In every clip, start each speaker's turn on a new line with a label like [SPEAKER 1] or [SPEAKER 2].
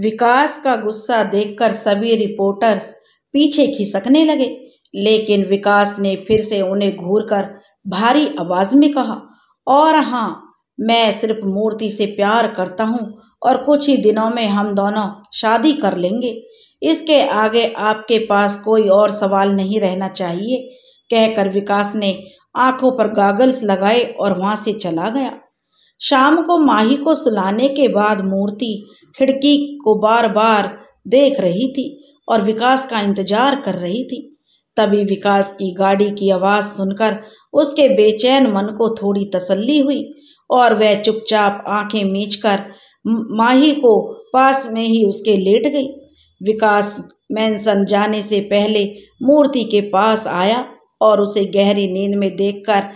[SPEAKER 1] विकास का गुस्सा देखकर सभी रिपोर्टर्स पीछे खिसकने लगे लेकिन विकास ने फिर से उन्हें घूरकर भारी आवाज में कहा और हाँ मैं सिर्फ मूर्ति से प्यार करता हूँ और कुछ ही दिनों में हम दोनों शादी कर लेंगे इसके आगे आपके पास कोई और सवाल नहीं रहना चाहिए कहकर विकास ने आंखों पर गागल्स लगाए और वहां से चला गया शाम को माही को सुलाने के बाद मूर्ति खिड़की को बार बार देख रही थी और विकास का इंतजार कर रही थी तभी विकास की गाड़ी की आवाज़ सुनकर उसके बेचैन मन को थोड़ी तसल्ली हुई और वह चुपचाप आंखें कर माही को पास में ही उसके लेट गई विकास मैंसन जाने से पहले मूर्ति के पास आया और उसे गहरी नींद में देखकर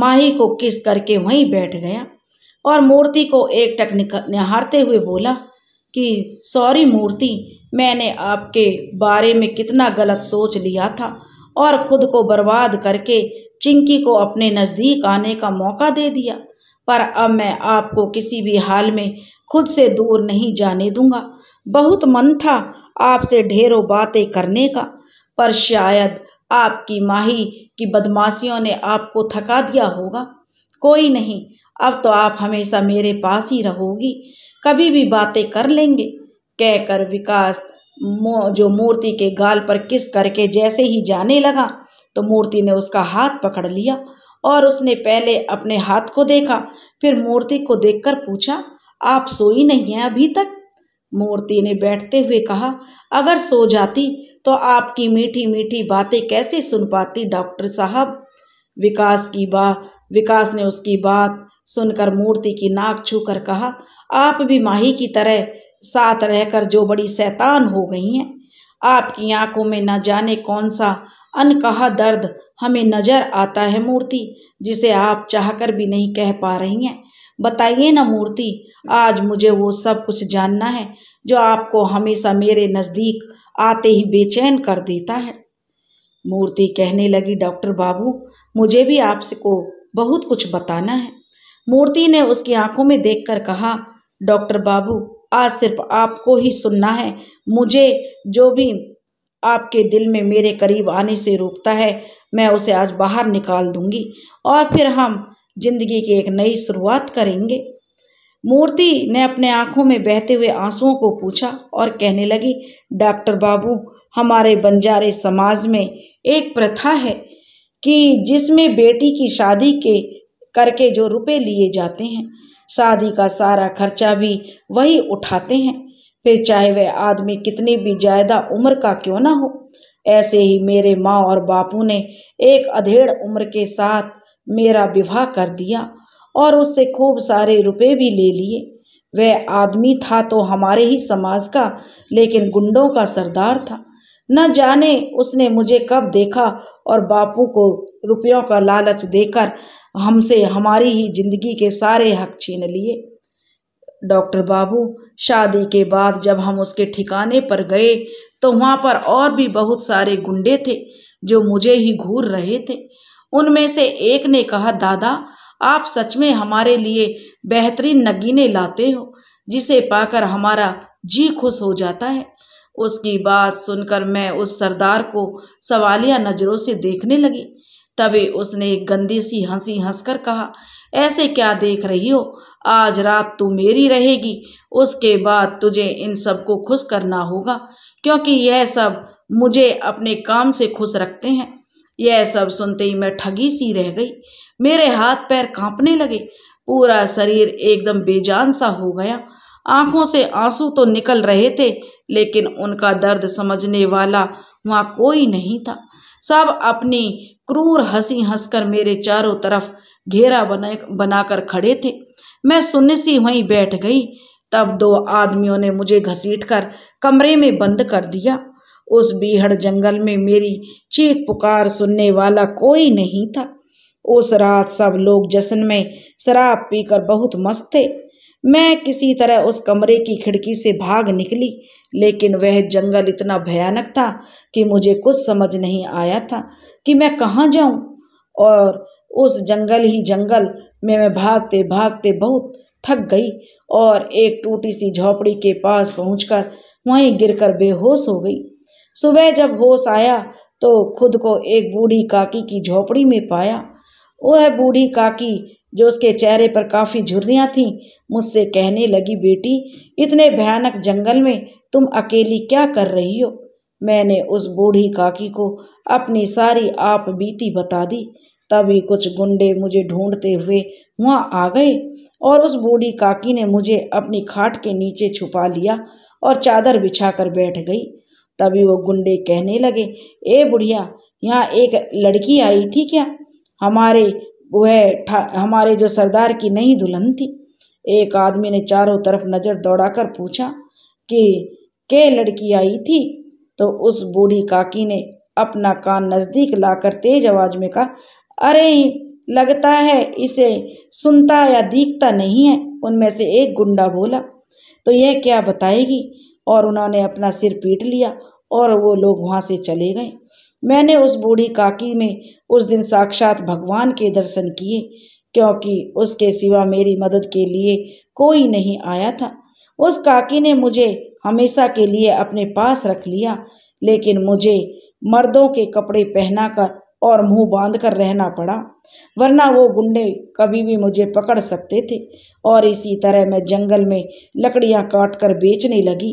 [SPEAKER 1] माही को किस करके वहीं बैठ गया और मूर्ति को एकटक निहारते हुए बोला कि सॉरी मूर्ति मैंने आपके बारे में कितना गलत सोच लिया था और खुद को बर्बाद करके चिंकी को अपने नज़दीक आने का मौका दे दिया पर अब मैं आपको किसी भी हाल में खुद से दूर नहीं जाने दूंगा बहुत मन था आपसे ढेरों बातें करने का पर शायद आपकी माही की बदमाशियों ने आपको थका दिया होगा कोई नहीं अब तो आप हमेशा मेरे पास ही रहोगी कभी भी बातें कर लेंगे कहकर विकास जो मूर्ति के गाल पर किस करके जैसे ही जाने लगा तो मूर्ति ने उसका हाथ पकड़ लिया और उसने पहले अपने हाथ को देखा फिर मूर्ति को देखकर पूछा आप सोई नहीं हैं अभी तक मूर्ति ने बैठते हुए कहा अगर सो जाती तो आपकी मीठी मीठी बातें कैसे सुन पाती डॉक्टर साहब विकास की बात विकास ने उसकी बात सुनकर मूर्ति की नाक छूकर कहा आप भी माही की तरह साथ रहकर जो बड़ी शैतान हो गई हैं आपकी आंखों में न जाने कौन सा अनकहा दर्द हमें नजर आता है मूर्ति जिसे आप चाहकर भी नहीं कह पा रही हैं बताइए ना मूर्ति आज मुझे वो सब कुछ जानना है जो आपको हमेशा मेरे नज़दीक आते ही बेचैन कर देता है मूर्ति कहने लगी डॉक्टर बाबू मुझे भी आपसे को बहुत कुछ बताना है मूर्ति ने उसकी आंखों में देखकर कहा डॉक्टर बाबू आज सिर्फ आपको ही सुनना है मुझे जो भी आपके दिल में मेरे करीब आने से रोकता है मैं उसे आज बाहर निकाल दूंगी और फिर हम जिंदगी की एक नई शुरुआत करेंगे मूर्ति ने अपने आंखों में बहते हुए आंसुओं को पूछा और कहने लगी डॉक्टर बाबू हमारे बंजारे समाज में एक प्रथा है कि जिसमें बेटी की शादी के करके जो रुपए लिए जाते हैं शादी का सारा खर्चा भी वही उठाते हैं फिर चाहे वह आदमी कितनी भी ज़्यादा उम्र का क्यों ना हो ऐसे ही मेरे माँ और बापू ने एक अधेड़ उम्र के साथ मेरा विवाह कर दिया और उससे खूब सारे रुपए भी ले लिए वह आदमी था तो हमारे ही समाज का लेकिन गुंडों का सरदार था न जाने उसने मुझे कब देखा और बापू को रुपयों का लालच देकर हमसे हमारी ही जिंदगी के सारे हक छीन लिए डॉक्टर बाबू शादी के बाद जब हम उसके ठिकाने पर गए तो वहाँ पर और भी बहुत सारे गुंडे थे जो मुझे ही घूर रहे थे उनमें से एक ने कहा दादा आप सच में हमारे लिए बेहतरीन नगीने लाते हो जिसे पाकर हमारा जी खुश हो जाता है उसकी बात सुनकर मैं उस सरदार को सवालिया नज़रों से देखने लगी तभी उसने एक गंदी सी हंसी हंसकर कहा ऐसे क्या देख रही हो आज रात तू मेरी रहेगी उसके बाद तुझे इन सब को खुश करना होगा क्योंकि यह सब मुझे अपने काम से खुश रखते हैं यह सब सुनते ही मैं ठगी सी रह गई मेरे हाथ पैर कांपने लगे पूरा शरीर एकदम बेजान सा हो गया आंखों से आंसू तो निकल रहे थे लेकिन उनका दर्द समझने वाला वहाँ कोई नहीं था सब अपनी क्रूर हंसी हंसकर मेरे चारों तरफ घेरा बना बनाकर खड़े थे मैं सी वहीं बैठ गई तब दो आदमियों ने मुझे घसीटकर कमरे में बंद कर दिया उस बीहड़ जंगल में मेरी चीख पुकार सुनने वाला कोई नहीं था उस रात सब लोग जश्न में शराब पीकर बहुत मस्त थे मैं किसी तरह उस कमरे की खिड़की से भाग निकली लेकिन वह जंगल इतना भयानक था कि मुझे कुछ समझ नहीं आया था कि मैं कहाँ जाऊँ और उस जंगल ही जंगल में मैं भागते भागते बहुत थक गई और एक टूटी सी झोपड़ी के पास पहुंचकर वहीं गिरकर बेहोश हो गई सुबह जब होश आया तो खुद को एक बूढ़ी काकी की झोपड़ी में पाया वह बूढ़ी काकी जो उसके चेहरे पर काफ़ी झुर्रियाँ थीं मुझसे कहने लगी बेटी इतने भयानक जंगल में तुम अकेली क्या कर रही हो मैंने उस बूढ़ी काकी को अपनी सारी आप बीती बता दी तभी कुछ गुंडे मुझे ढूंढते हुए वहाँ आ गए और उस बूढ़ी काकी ने मुझे अपनी खाट के नीचे छुपा लिया और चादर बिछाकर बैठ गई तभी वो गुंडे कहने लगे ए बुढ़िया यहाँ एक लड़की आई थी क्या हमारे वो है हमारे जो सरदार की नई दुल्हन थी एक आदमी ने चारों तरफ नज़र दौड़ाकर पूछा कि के लड़की आई थी तो उस बूढ़ी काकी ने अपना कान नज़दीक लाकर तेज आवाज़ में कहा अरे लगता है इसे सुनता या दिखता नहीं है उनमें से एक गुंडा बोला तो यह क्या बताएगी और उन्होंने अपना सिर पीट लिया और वो लोग वहाँ से चले गए मैंने उस बूढ़ी काकी में उस दिन साक्षात भगवान के दर्शन किए क्योंकि उसके सिवा मेरी मदद के लिए कोई नहीं आया था उस काकी ने मुझे हमेशा के लिए अपने पास रख लिया लेकिन मुझे मर्दों के कपड़े पहनाकर और मुंह बांध कर रहना पड़ा वरना वो गुंडे कभी भी मुझे पकड़ सकते थे और इसी तरह मैं जंगल में लकड़ियां काट कर बेचने लगी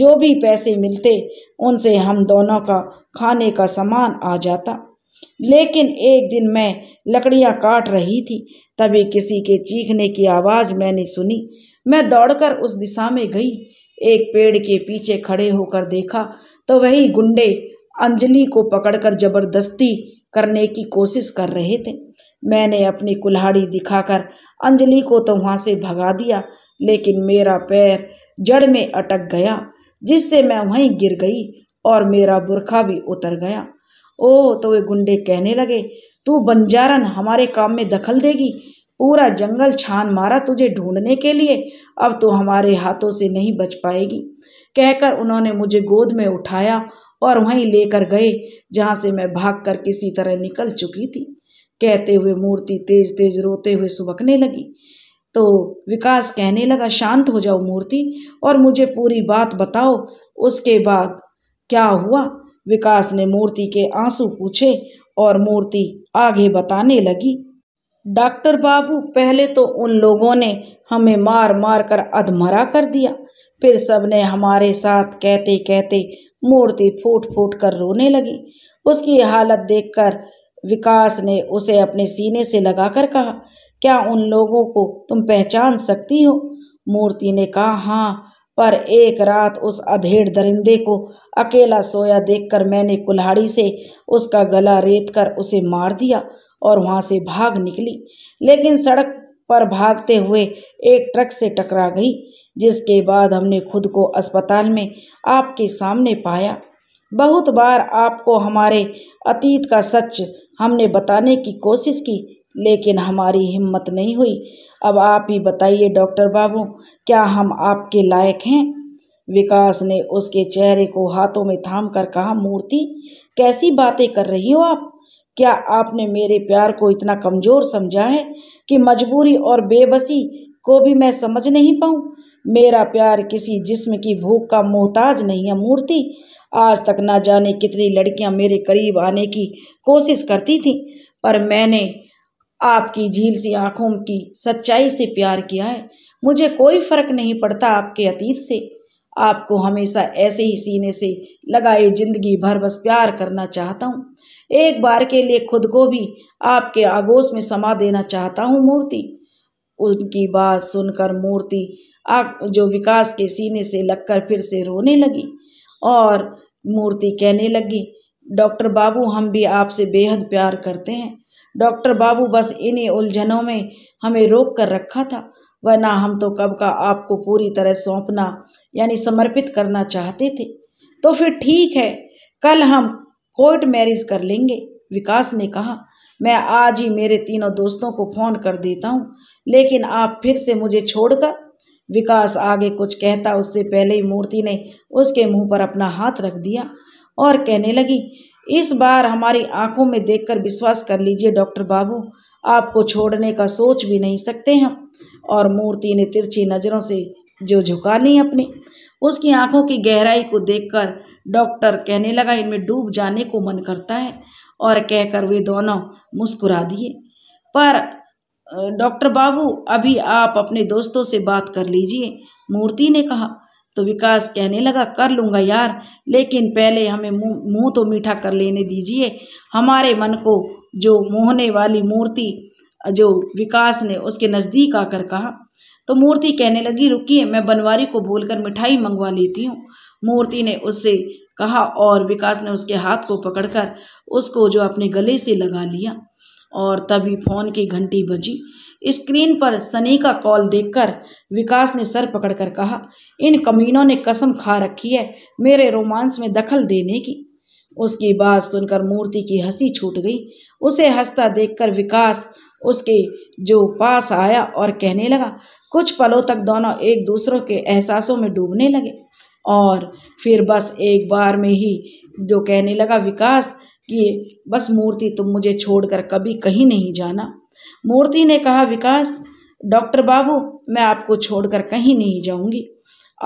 [SPEAKER 1] जो भी पैसे मिलते उनसे हम दोनों का खाने का सामान आ जाता लेकिन एक दिन मैं लकड़ियां काट रही थी तभी किसी के चीखने की आवाज़ मैंने सुनी मैं दौड़कर उस दिशा में गई एक पेड़ के पीछे खड़े होकर देखा तो वही गुंडे अंजलि को पकड़कर जबरदस्ती करने की कोशिश कर रहे थे मैंने अपनी कुल्हाड़ी दिखाकर अंजलि को तो वहाँ से भगा दिया लेकिन मेरा पैर जड़ में अटक गया जिससे मैं वहीं गिर गई और मेरा बुरखा भी उतर गया ओ तो वे गुंडे कहने लगे तू बंजारन हमारे काम में दखल देगी पूरा जंगल छान मारा तुझे ढूंढने के लिए अब तो हमारे हाथों से नहीं बच पाएगी कहकर उन्होंने मुझे गोद में उठाया और वहीं लेकर गए जहाँ से मैं भाग कर किसी तरह निकल चुकी थी कहते हुए मूर्ति तेज तेज रोते हुए सुबकने लगी तो विकास कहने लगा शांत हो जाओ मूर्ति और मुझे पूरी बात बताओ उसके बाद क्या हुआ विकास ने मूर्ति के आंसू पूछे और मूर्ति आगे बताने लगी डॉक्टर बाबू पहले तो उन लोगों ने हमें मार मार कर अधमरा कर दिया फिर सबने हमारे साथ कहते कहते मूर्ति फूट फूट कर रोने लगी उसकी हालत देखकर विकास ने उसे अपने सीने से लगाकर कहा क्या उन लोगों को तुम पहचान सकती हो मूर्ति ने कहा हाँ पर एक रात उस अधेड़ दरिंदे को अकेला सोया देखकर मैंने कुल्हाड़ी से उसका गला रेत कर उसे मार दिया और वहाँ से भाग निकली लेकिन सड़क पर भागते हुए एक ट्रक से टकरा गई जिसके बाद हमने खुद को अस्पताल में आपके सामने पाया बहुत बार आपको हमारे अतीत का सच हमने बताने की कोशिश की लेकिन हमारी हिम्मत नहीं हुई अब आप ही बताइए डॉक्टर बाबू क्या हम आपके लायक हैं विकास ने उसके चेहरे को हाथों में थाम कर कहा मूर्ति कैसी बातें कर रही हो आप क्या आपने मेरे प्यार को इतना कमज़ोर समझा है कि मजबूरी और बेबसी को भी मैं समझ नहीं पाऊँ मेरा प्यार किसी जिस्म की भूख का मोहताज नहीं है मूर्ति आज तक ना जाने कितनी लड़कियां मेरे करीब आने की कोशिश करती थीं पर मैंने आपकी झील सी आँखों की सच्चाई से प्यार किया है मुझे कोई फ़र्क नहीं पड़ता आपके अतीत से आपको हमेशा ऐसे ही सीने से लगाए जिंदगी भर बस प्यार करना चाहता हूँ एक बार के लिए खुद को भी आपके आगोश में समा देना चाहता हूँ मूर्ति उनकी बात सुनकर मूर्ति आप जो विकास के सीने से लगकर फिर से रोने लगी और मूर्ति कहने लगी डॉक्टर बाबू हम भी आपसे बेहद प्यार करते हैं डॉक्टर बाबू बस इन्हीं उलझनों में हमें रोक कर रखा था वरना हम तो कब का आपको पूरी तरह सौंपना यानी समर्पित करना चाहते थे तो फिर ठीक है कल हम कोर्ट मैरिज कर लेंगे विकास ने कहा मैं आज ही मेरे तीनों दोस्तों को फ़ोन कर देता हूँ लेकिन आप फिर से मुझे छोड़कर विकास आगे कुछ कहता उससे पहले ही मूर्ति ने उसके मुंह पर अपना हाथ रख दिया और कहने लगी इस बार हमारी आंखों में देखकर विश्वास कर लीजिए डॉक्टर बाबू आपको छोड़ने का सोच भी नहीं सकते हम और मूर्ति ने तिरछी नज़रों से जो झुका ली अपनी उसकी आंखों की गहराई को देखकर डॉक्टर कहने लगा इनमें डूब जाने को मन करता है और कहकर वे दोनों मुस्कुरा दिए पर डॉक्टर बाबू अभी आप अपने दोस्तों से बात कर लीजिए मूर्ति ने कहा तो विकास कहने लगा कर लूँगा यार लेकिन पहले हमें मुंह तो मीठा कर लेने दीजिए हमारे मन को जो मोहने वाली मूर्ति जो विकास ने उसके नज़दीक आकर कहा तो मूर्ति कहने लगी रुकिए मैं बनवारी को बोलकर मिठाई मंगवा लेती हूँ मूर्ति ने उससे कहा और विकास ने उसके हाथ को पकड़कर उसको जो अपने गले से लगा लिया और तभी फोन की घंटी बजी स्क्रीन पर सनी का कॉल देखकर विकास ने सर पकड़कर कहा इन कमीनों ने कसम खा रखी है मेरे रोमांस में दखल देने की उसकी बात सुनकर मूर्ति की हंसी छूट गई उसे हंसता देखकर विकास उसके जो पास आया और कहने लगा कुछ पलों तक दोनों एक दूसरों के एहसासों में डूबने लगे और फिर बस एक बार में ही जो कहने लगा विकास कि बस मूर्ति तुम मुझे छोड़कर कभी कहीं नहीं जाना मूर्ति ने कहा विकास डॉक्टर बाबू मैं आपको छोड़कर कहीं नहीं जाऊंगी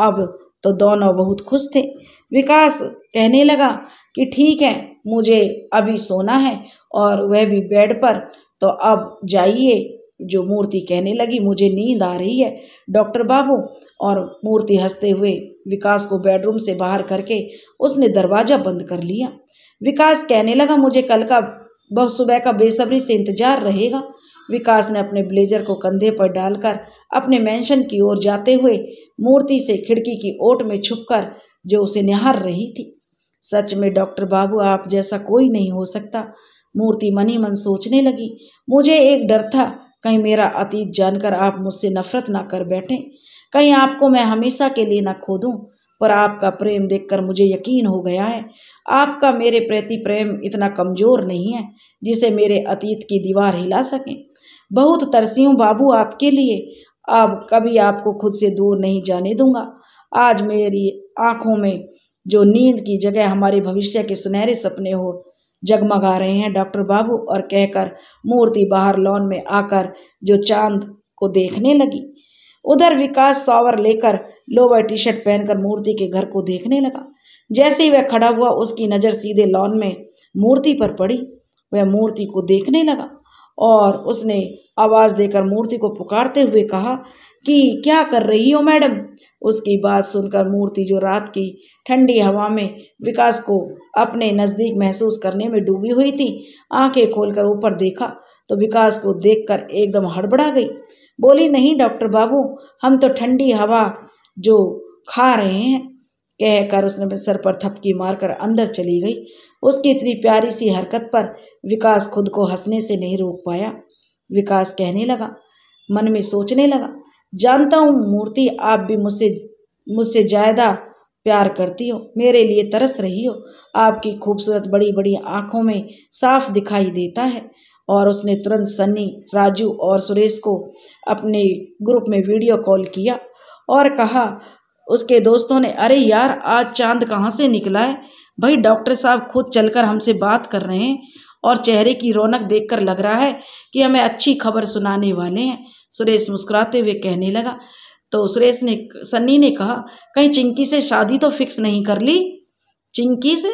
[SPEAKER 1] अब तो दोनों बहुत खुश थे विकास कहने लगा कि ठीक है मुझे अभी सोना है और वह भी बेड पर तो अब जाइए जो मूर्ति कहने लगी मुझे नींद आ रही है डॉक्टर बाबू और मूर्ति हंसते हुए विकास को बेडरूम से बाहर करके उसने दरवाज़ा बंद कर लिया विकास कहने लगा मुझे कल का बहुत सुबह का बेसब्री से इंतजार रहेगा विकास ने अपने ब्लेजर को कंधे पर डालकर अपने मेंशन की ओर जाते हुए मूर्ति से खिड़की की ओट में छुपकर जो उसे निहार रही थी सच में डॉक्टर बाबू आप जैसा कोई नहीं हो सकता मूर्ति मन ही मन सोचने लगी मुझे एक डर था कहीं मेरा अतीत जानकर आप मुझसे नफरत ना कर बैठें कहीं आपको मैं हमेशा के लिए ना खो दूँ पर आपका प्रेम देखकर मुझे यकीन हो गया है आपका मेरे प्रति प्रेम इतना कमज़ोर नहीं है जिसे मेरे अतीत की दीवार हिला सकें बहुत तरसी हूँ बाबू आपके लिए अब कभी आपको खुद से दूर नहीं जाने दूंगा आज मेरी आँखों में जो नींद की जगह हमारे भविष्य के सुनहरे सपने हो जगमगा रहे हैं डॉक्टर बाबू और कहकर मूर्ति बाहर लॉन में आकर जो चांद को देखने लगी उधर विकास सावर लेकर लोवर टी शर्ट पहनकर मूर्ति के घर को देखने लगा जैसे ही वह खड़ा हुआ उसकी नज़र सीधे लॉन में मूर्ति पर पड़ी वह मूर्ति को देखने लगा और उसने आवाज़ देकर मूर्ति को पुकारते हुए कहा कि क्या कर रही हो मैडम उसकी बात सुनकर मूर्ति जो रात की ठंडी हवा में विकास को अपने नज़दीक महसूस करने में डूबी हुई थी आंखें खोलकर ऊपर देखा तो विकास को देखकर एकदम हड़बड़ा गई बोली नहीं डॉक्टर बाबू हम तो ठंडी हवा जो खा रहे हैं कहकर उसने सर पर थपकी मारकर अंदर चली गई उसकी इतनी प्यारी सी हरकत पर विकास खुद को हंसने से नहीं रोक पाया विकास कहने लगा मन में सोचने लगा जानता हूँ मूर्ति आप भी मुझसे मुझसे ज़्यादा प्यार करती हो मेरे लिए तरस रही हो आपकी खूबसूरत बड़ी बड़ी आंखों में साफ दिखाई देता है और उसने तुरंत सनी राजू और सुरेश को अपने ग्रुप में वीडियो कॉल किया और कहा उसके दोस्तों ने अरे यार आज चांद कहाँ से निकला है भाई डॉक्टर साहब खुद चलकर हमसे बात कर रहे हैं और चेहरे की रौनक देखकर लग रहा है कि हमें अच्छी खबर सुनाने वाले हैं सुरेश मुस्कुराते हुए कहने लगा तो सुरेश ने सन्नी ने कहा कहीं चिंकी से शादी तो फिक्स नहीं कर ली चिंकी से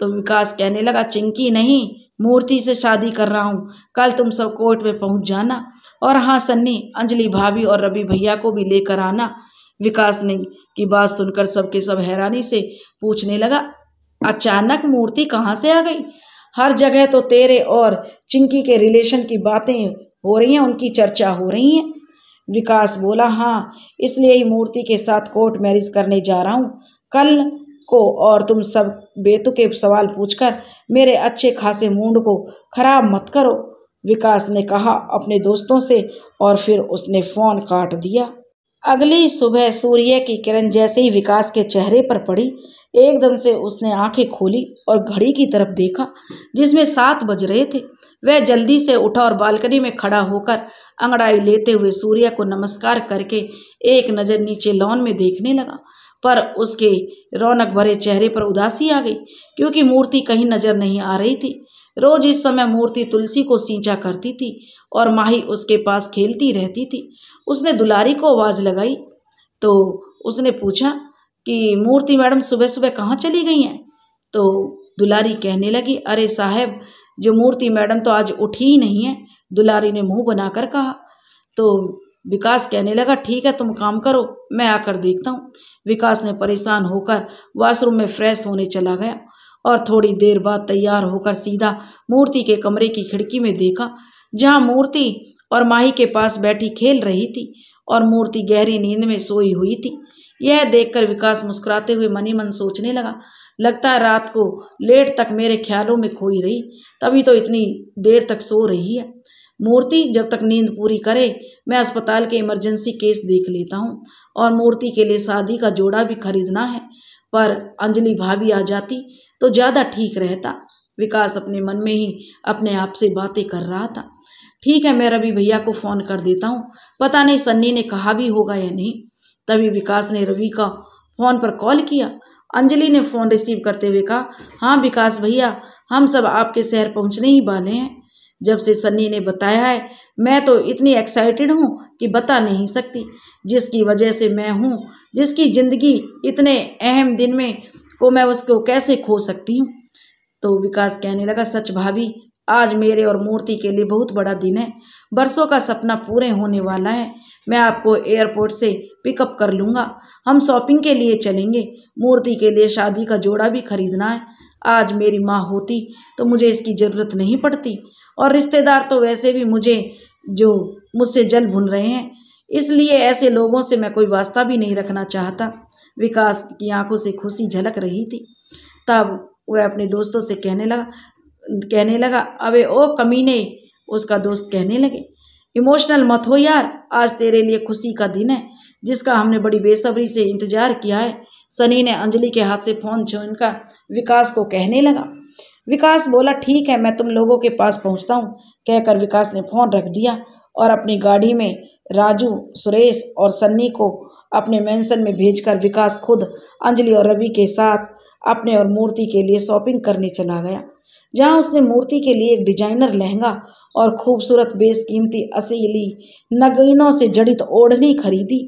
[SPEAKER 1] तो विकास कहने लगा चिंकी नहीं मूर्ति से शादी कर रहा हूँ कल तुम सब कोर्ट में पहुँच जाना और हाँ सन्नी अंजलि भाभी और रवि भैया को भी लेकर आना विकास ने की बात सुनकर सबके सब हैरानी से पूछने लगा अचानक मूर्ति कहाँ से आ गई हर जगह तो तेरे और चिंकी के रिलेशन की बातें हो रही हैं उनकी चर्चा हो रही है विकास बोला हाँ इसलिए ही मूर्ति के साथ कोर्ट मैरिज करने जा रहा हूँ कल को और तुम सब बेतुके सवाल पूछकर मेरे अच्छे खासे मूड को खराब मत करो विकास ने कहा अपने दोस्तों से और फिर उसने फ़ोन काट दिया अगली सुबह सूर्य की किरण जैसे ही विकास के चेहरे पर पड़ी एकदम से उसने आंखें खोली और घड़ी की तरफ देखा जिसमें सात बज रहे थे वह जल्दी से उठा और बालकनी में खड़ा होकर अंगड़ाई लेते हुए सूर्य को नमस्कार करके एक नज़र नीचे लॉन में देखने लगा पर उसके रौनक भरे चेहरे पर उदासी आ गई क्योंकि मूर्ति कहीं नज़र नहीं आ रही थी रोज इस समय मूर्ति तुलसी को सींचा करती थी और माही उसके पास खेलती रहती थी उसने दुलारी को आवाज़ लगाई तो उसने पूछा कि मूर्ति मैडम सुबह सुबह कहाँ चली गई हैं तो दुलारी कहने लगी अरे साहब जो मूर्ति मैडम तो आज उठी ही नहीं है दुलारी ने मुंह बनाकर कहा तो विकास कहने लगा ठीक है तुम काम करो मैं आकर देखता हूँ विकास ने परेशान होकर वॉशरूम में फ्रेश होने चला गया और थोड़ी देर बाद तैयार होकर सीधा मूर्ति के कमरे की खिड़की में देखा जहाँ मूर्ति और माही के पास बैठी खेल रही थी और मूर्ति गहरी नींद में सोई हुई थी यह देखकर विकास मुस्कुराते हुए मनी मन सोचने लगा लगता है रात को लेट तक मेरे ख्यालों में खोई रही तभी तो इतनी देर तक सो रही है मूर्ति जब तक नींद पूरी करे मैं अस्पताल के इमरजेंसी केस देख लेता हूँ और मूर्ति के लिए शादी का जोड़ा भी खरीदना है पर अंजलि भाभी आ जाती तो ज़्यादा ठीक रहता विकास अपने मन में ही अपने आप से बातें कर रहा था ठीक है मैं रवि भैया को फ़ोन कर देता हूँ पता नहीं सन्नी ने कहा भी होगा या नहीं तभी विकास ने रवि का फ़ोन पर कॉल किया अंजलि ने फ़ोन रिसीव करते हुए कहा हाँ विकास भैया हम सब आपके शहर पहुँचने ही वाले हैं जब से सन्नी ने बताया है मैं तो इतनी एक्साइटेड हूँ कि बता नहीं सकती जिसकी वजह से मैं हूँ जिसकी ज़िंदगी इतने अहम दिन में को मैं उसको कैसे खो सकती हूँ तो विकास कहने लगा सच भाभी आज मेरे और मूर्ति के लिए बहुत बड़ा दिन है बरसों का सपना पूरे होने वाला है मैं आपको एयरपोर्ट से पिकअप कर लूँगा हम शॉपिंग के लिए चलेंगे मूर्ति के लिए शादी का जोड़ा भी खरीदना है आज मेरी माँ होती तो मुझे इसकी ज़रूरत नहीं पड़ती और रिश्तेदार तो वैसे भी मुझे जो मुझसे जल भुन रहे हैं इसलिए ऐसे लोगों से मैं कोई वास्ता भी नहीं रखना चाहता विकास की आंखों से खुशी झलक रही थी तब वह अपने दोस्तों से कहने लगा कहने लगा अबे ओ कमीने उसका दोस्त कहने लगे इमोशनल मत हो यार आज तेरे लिए खुशी का दिन है जिसका हमने बड़ी बेसब्री से इंतजार किया है सनी ने अंजलि के हाथ से फ़ोन का विकास को कहने लगा विकास बोला ठीक है मैं तुम लोगों के पास पहुंचता हूं कहकर विकास ने फ़ोन रख दिया और अपनी गाड़ी में राजू सुरेश और सन्नी को अपने मेंशन में भेजकर विकास खुद अंजलि और रवि के साथ अपने और मूर्ति के लिए शॉपिंग करने चला गया जहां उसने मूर्ति के लिए एक डिजाइनर लहंगा और खूबसूरत बेसकीमती असीली नगीनों से जड़ित ओढ़नी खरीदी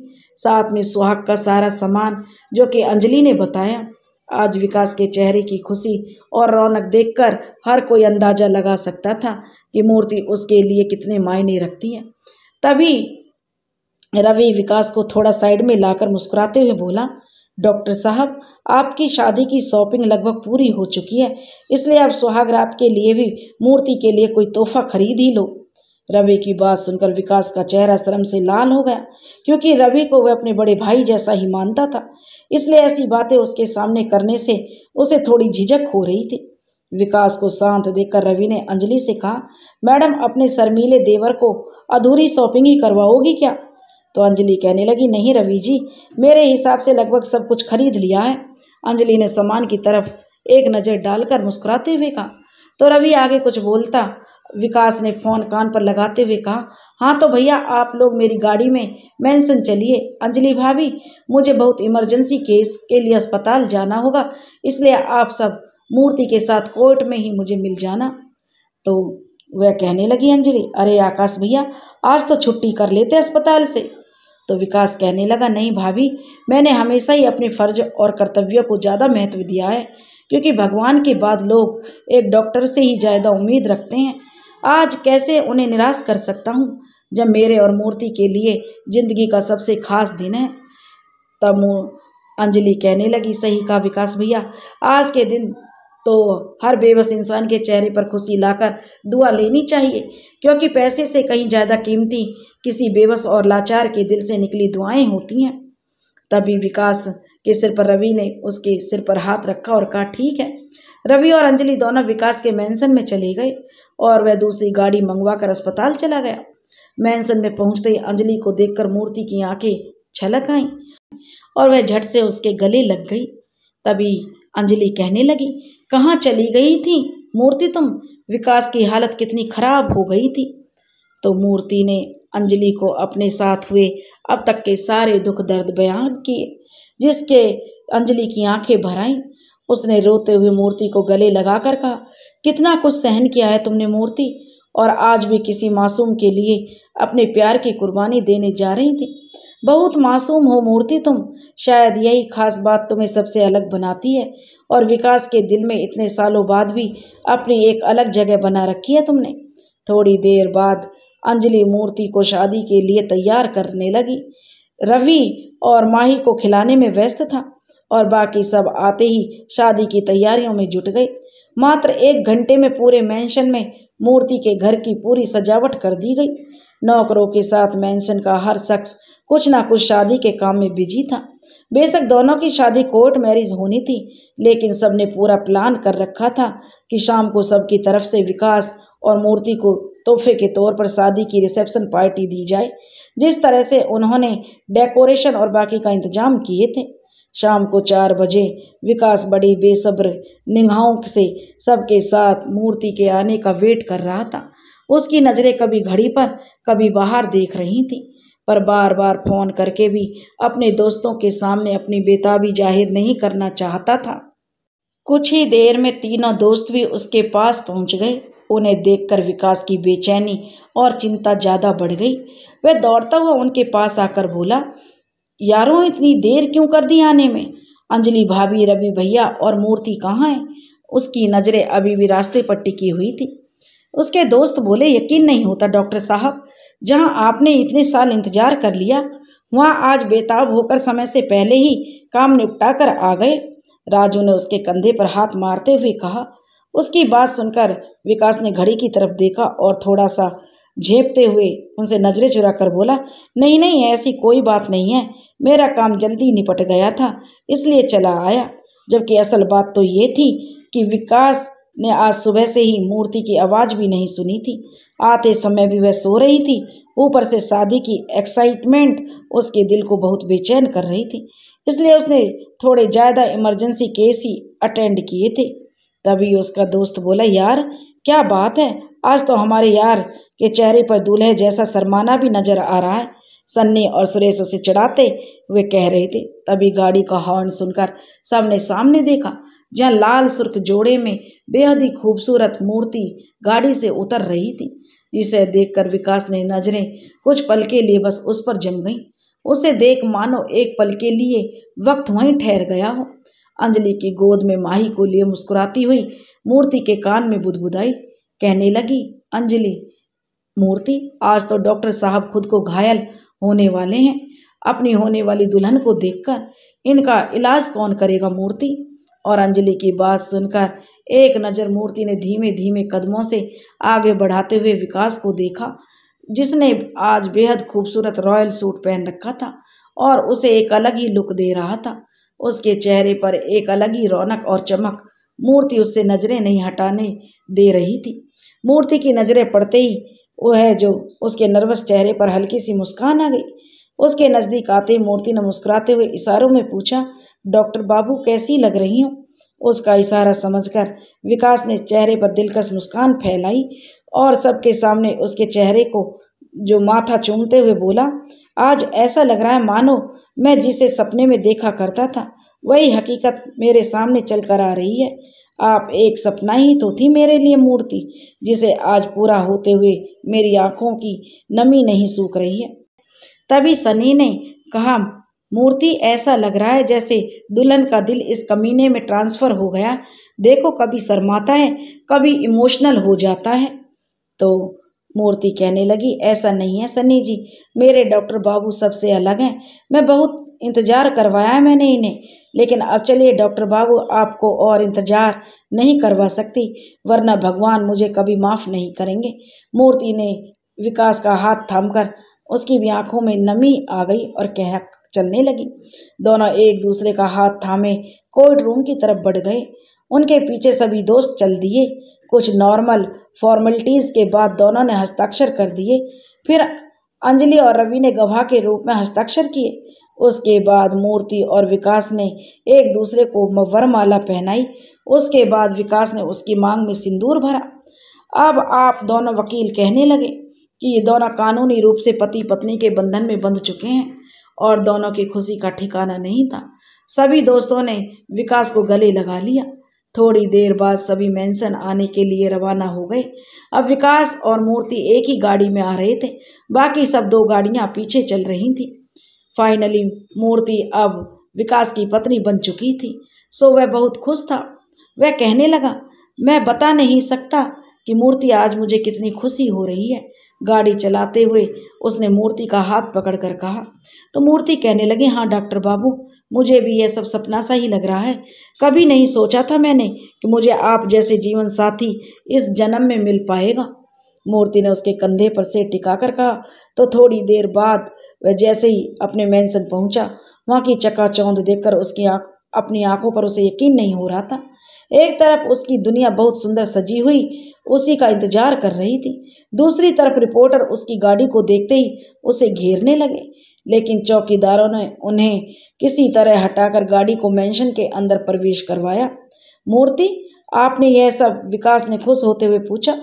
[SPEAKER 1] साथ में सुहाग का सारा सामान जो कि अंजलि ने बताया आज विकास के चेहरे की खुशी और रौनक देखकर हर कोई अंदाज़ा लगा सकता था कि मूर्ति उसके लिए कितने मायने रखती है तभी रवि विकास को थोड़ा साइड में लाकर मुस्कुराते हुए बोला डॉक्टर साहब आपकी शादी की शॉपिंग लगभग पूरी हो चुकी है इसलिए आप सुहागरात के लिए भी मूर्ति के लिए कोई तोहफा खरीद ही लो रवि की बात सुनकर विकास का चेहरा शर्म से लाल हो गया क्योंकि रवि को वह अपने बड़े भाई जैसा ही मानता था इसलिए ऐसी बातें उसके सामने करने से उसे थोड़ी झिझक हो रही थी विकास को शांत देखकर रवि ने अंजलि से कहा मैडम अपने शर्मीले देवर को अधूरी शॉपिंग ही करवाओगी क्या तो अंजलि कहने लगी नहीं रवि जी मेरे हिसाब से लगभग सब कुछ खरीद लिया है अंजलि ने सामान की तरफ एक नज़र डालकर मुस्कुराते हुए कहा तो रवि आगे कुछ बोलता विकास ने फ़ोन कान पर लगाते हुए कहा हाँ तो भैया आप लोग मेरी गाड़ी में मेंशन चलिए अंजलि भाभी मुझे बहुत इमरजेंसी केस के लिए अस्पताल जाना होगा इसलिए आप सब मूर्ति के साथ कोर्ट में ही मुझे मिल जाना तो वह कहने लगी अंजलि अरे आकाश भैया आज तो छुट्टी कर लेते अस्पताल से तो विकास कहने लगा नहीं भाभी मैंने हमेशा ही अपने फर्ज और कर्तव्य को ज़्यादा महत्व दिया है क्योंकि भगवान के बाद लोग एक डॉक्टर से ही ज़्यादा उम्मीद रखते हैं आज कैसे उन्हें निराश कर सकता हूँ जब मेरे और मूर्ति के लिए जिंदगी का सबसे खास दिन है तब अंजलि कहने लगी सही का विकास भैया आज के दिन तो हर बेबस इंसान के चेहरे पर खुशी लाकर दुआ लेनी चाहिए क्योंकि पैसे से कहीं ज़्यादा कीमती किसी बेबस और लाचार के दिल से निकली दुआएं होती हैं तभी विकास के सिर पर रवि ने उसके सिर पर हाथ रखा और कहा ठीक है रवि और अंजलि दोनों विकास के मैंसन में चले गए और वह दूसरी गाड़ी मंगवा कर अस्पताल चला गया मैंसन में पहुँचते ही अंजलि को देख मूर्ति की आँखें छलक आईं और वह झट से उसके गले लग गई तभी अंजलि कहने लगी कहाँ चली गई थी मूर्ति तुम विकास की हालत कितनी खराब हो गई थी तो मूर्ति ने अंजलि को अपने साथ हुए अब तक के सारे दुख दर्द बयान किए जिसके अंजलि की आंखें भर आईं उसने रोते हुए मूर्ति को गले लगाकर कहा कितना कुछ सहन किया है तुमने मूर्ति और आज भी किसी मासूम के लिए अपने प्यार की कुर्बानी देने जा रही थी बहुत मासूम हो मूर्ति तुम शायद यही खास बात तुम्हें सबसे अलग बनाती है और विकास के दिल में इतने सालों बाद भी अपनी एक अलग जगह बना रखी है तुमने थोड़ी देर बाद अंजलि मूर्ति को शादी के लिए तैयार करने लगी रवि और माही को खिलाने में व्यस्त था और बाकी सब आते ही शादी की तैयारियों में जुट गए मात्र एक घंटे में पूरे मैंशन में मूर्ति के घर की पूरी सजावट कर दी गई नौकरों के साथ मैंशन का हर शख्स कुछ ना कुछ शादी के काम में बिजी था बेशक दोनों की शादी कोर्ट मैरिज होनी थी लेकिन सबने पूरा प्लान कर रखा था कि शाम को सबकी तरफ से विकास और मूर्ति को तोहफे के तौर पर शादी की रिसेप्शन पार्टी दी जाए जिस तरह से उन्होंने डेकोरेशन और बाकी का इंतजाम किए थे शाम को चार बजे विकास बड़ी बेसब्र निगाहों से सबके साथ मूर्ति के आने का वेट कर रहा था उसकी नज़रें कभी घड़ी पर कभी बाहर देख रही थीं पर बार बार फ़ोन करके भी अपने दोस्तों के सामने अपनी बेताबी जाहिर नहीं करना चाहता था कुछ ही देर में तीनों दोस्त भी उसके पास पहुंच गए उन्हें देखकर विकास की बेचैनी और चिंता ज़्यादा बढ़ गई वह दौड़ता हुआ उनके पास आकर बोला यारों इतनी देर क्यों कर दी आने में अंजलि भाभी रवि भैया और मूर्ति कहाँ है उसकी नज़रें अभी भी रास्ते पर टिकी हुई थी उसके दोस्त बोले यकीन नहीं होता डॉक्टर साहब जहाँ आपने इतने साल इंतजार कर लिया वहाँ आज बेताब होकर समय से पहले ही काम निपटा कर आ गए राजू ने उसके कंधे पर हाथ मारते हुए कहा उसकी बात सुनकर विकास ने घड़ी की तरफ देखा और थोड़ा सा झेपते हुए उनसे नज़रें चुरा कर बोला नहीं नहीं ऐसी कोई बात नहीं है मेरा काम जल्दी निपट गया था इसलिए चला आया जबकि असल बात तो ये थी कि विकास ने आज सुबह से ही मूर्ति की आवाज़ भी नहीं सुनी थी आते समय भी वह सो रही थी ऊपर से शादी की एक्साइटमेंट उसके दिल को बहुत बेचैन कर रही थी इसलिए उसने थोड़े ज़्यादा इमरजेंसी केस ही अटेंड किए थे तभी उसका दोस्त बोला यार क्या बात है आज तो हमारे यार के चेहरे पर दूल्हे जैसा सरमाना भी नजर आ रहा है सन्नी और सुरेश उसे चढ़ाते हुए कह रहे थे तभी गाड़ी का हॉर्न सुनकर सबने सामने देखा जहाँ लाल सुर्ख जोड़े में बेहद ही खूबसूरत मूर्ति गाड़ी से उतर रही थी जिसे देखकर विकास ने नजरें कुछ पल के लिए बस उस पर जम गईं उसे देख मानो एक पल के लिए वक्त वहीं ठहर गया हो अंजलि की गोद में माही को लिए मुस्कुराती हुई मूर्ति के कान में बुदबुदाई कहने लगी अंजलि मूर्ति आज तो डॉक्टर साहब खुद को घायल होने वाले हैं अपनी होने वाली दुल्हन को देखकर इनका इलाज कौन करेगा मूर्ति और अंजलि की बात सुनकर एक नज़र मूर्ति ने धीमे धीमे कदमों से आगे बढ़ाते हुए विकास को देखा जिसने आज बेहद खूबसूरत रॉयल सूट पहन रखा था और उसे एक अलग ही लुक दे रहा था उसके चेहरे पर एक अलग ही रौनक और चमक मूर्ति उससे नज़रें नहीं हटाने दे रही थी मूर्ति की नज़रें पड़ते ही वह जो उसके नर्वस चेहरे पर हल्की सी मुस्कान आ गई उसके नज़दीक आते मूर्ति ने मुस्कुराते हुए इशारों में पूछा डॉक्टर बाबू कैसी लग रही हूँ उसका इशारा समझकर विकास ने चेहरे पर दिलकश मुस्कान फैलाई और सबके सामने उसके चेहरे को जो माथा चूमते हुए बोला आज ऐसा लग रहा है मानो मैं जिसे सपने में देखा करता था वही हकीकत मेरे सामने चल कर आ रही है आप एक सपना ही तो थी मेरे लिए मूर्ति जिसे आज पूरा होते हुए मेरी आंखों की नमी नहीं सूख रही है तभी सनी ने कहा मूर्ति ऐसा लग रहा है जैसे दुल्हन का दिल इस कमीने में ट्रांसफ़र हो गया देखो कभी शर्माता है कभी इमोशनल हो जाता है तो मूर्ति कहने लगी ऐसा नहीं है सनी जी मेरे डॉक्टर बाबू सबसे अलग हैं मैं बहुत इंतज़ार करवाया है मैंने इन्हें लेकिन अब चलिए डॉक्टर बाबू आपको और इंतजार नहीं करवा सकती वरना भगवान मुझे कभी माफ़ नहीं करेंगे मूर्ति ने विकास का हाथ थामकर उसकी भी आंखों में नमी आ गई और कह चलने लगी दोनों एक दूसरे का हाथ थामे कोर्ट रूम की तरफ बढ़ गए उनके पीछे सभी दोस्त चल दिए कुछ नॉर्मल फॉर्मेलिटीज़ के बाद दोनों ने हस्ताक्षर कर दिए फिर अंजलि और रवि ने गवाह के रूप में हस्ताक्षर किए उसके बाद मूर्ति और विकास ने एक दूसरे को वरमाला पहनाई उसके बाद विकास ने उसकी मांग में सिंदूर भरा अब आप दोनों वकील कहने लगे कि ये दोनों कानूनी रूप से पति पत्नी के बंधन में बंध चुके हैं और दोनों की खुशी का ठिकाना नहीं था सभी दोस्तों ने विकास को गले लगा लिया थोड़ी देर बाद सभी मेंशन आने के लिए रवाना हो गए अब विकास और मूर्ति एक ही गाड़ी में आ रहे थे बाकी सब दो गाड़ियां पीछे चल रही थीं फाइनली मूर्ति अब विकास की पत्नी बन चुकी थी सो वह बहुत खुश था वह कहने लगा मैं बता नहीं सकता कि मूर्ति आज मुझे कितनी खुशी हो रही है गाड़ी चलाते हुए उसने मूर्ति का हाथ पकड़ कर कहा तो मूर्ति कहने लगी हाँ डॉक्टर बाबू मुझे भी यह सब सपना सा ही लग रहा है कभी नहीं सोचा था मैंने कि मुझे आप जैसे जीवन साथी इस जन्म में मिल पाएगा मूर्ति ने उसके कंधे पर से टिकाकर कहा तो थोड़ी देर बाद वह जैसे ही अपने मैंसन पहुंचा वहाँ की चकाचौंध देखकर उसकी आँख अपनी आंखों पर उसे यकीन नहीं हो रहा था एक तरफ उसकी दुनिया बहुत सुंदर सजी हुई उसी का इंतजार कर रही थी दूसरी तरफ रिपोर्टर उसकी गाड़ी को देखते ही उसे घेरने लगे लेकिन चौकीदारों ने उन्हें किसी तरह हटाकर गाड़ी को मेंशन के अंदर प्रवेश करवाया मूर्ति आपने यह सब विकास ने खुश होते हुए पूछा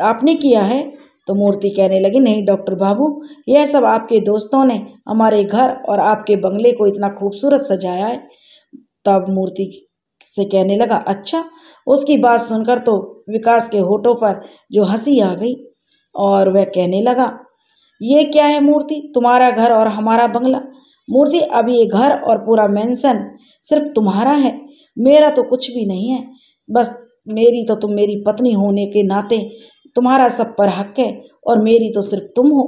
[SPEAKER 1] आपने किया है तो मूर्ति कहने लगी नहीं डॉक्टर बाबू यह सब आपके दोस्तों ने हमारे घर और आपके बंगले को इतना खूबसूरत सजाया है तब मूर्ति से कहने लगा अच्छा उसकी बात सुनकर तो विकास के होठों पर जो हंसी आ गई और वह कहने लगा ये क्या है मूर्ति तुम्हारा घर और हमारा बंगला मूर्ति अब ये घर और पूरा मेंशन सिर्फ तुम्हारा है मेरा तो कुछ भी नहीं है बस मेरी तो तुम मेरी पत्नी होने के नाते तुम्हारा सब पर हक है और मेरी तो सिर्फ तुम हो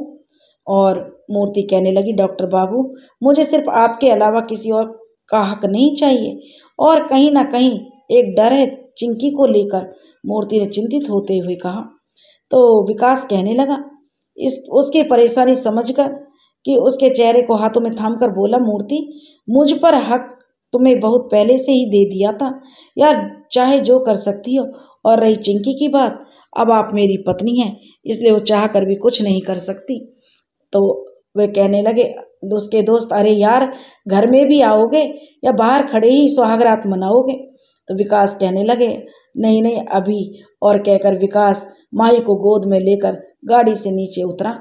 [SPEAKER 1] और मूर्ति कहने लगी डॉक्टर बाबू मुझे सिर्फ आपके अलावा किसी और का हक नहीं चाहिए और कहीं ना कहीं एक डर है चिंकी को लेकर मूर्ति ने चिंतित होते हुए कहा तो विकास कहने लगा इस उसकी परेशानी समझकर कि उसके चेहरे को हाथों में थामकर बोला मूर्ति मुझ पर हक तुम्हें बहुत पहले से ही दे दिया था यार चाहे जो कर सकती हो और रही चिंकी की बात अब आप मेरी पत्नी हैं इसलिए वो चाह कर भी कुछ नहीं कर सकती तो वे कहने लगे उसके दोस्त अरे यार घर में भी आओगे या बाहर खड़े ही सुहागरात मनाओगे तो विकास कहने लगे नहीं नहीं अभी और कहकर विकास माही को गोद में लेकर गाड़ी से नीचे उतरा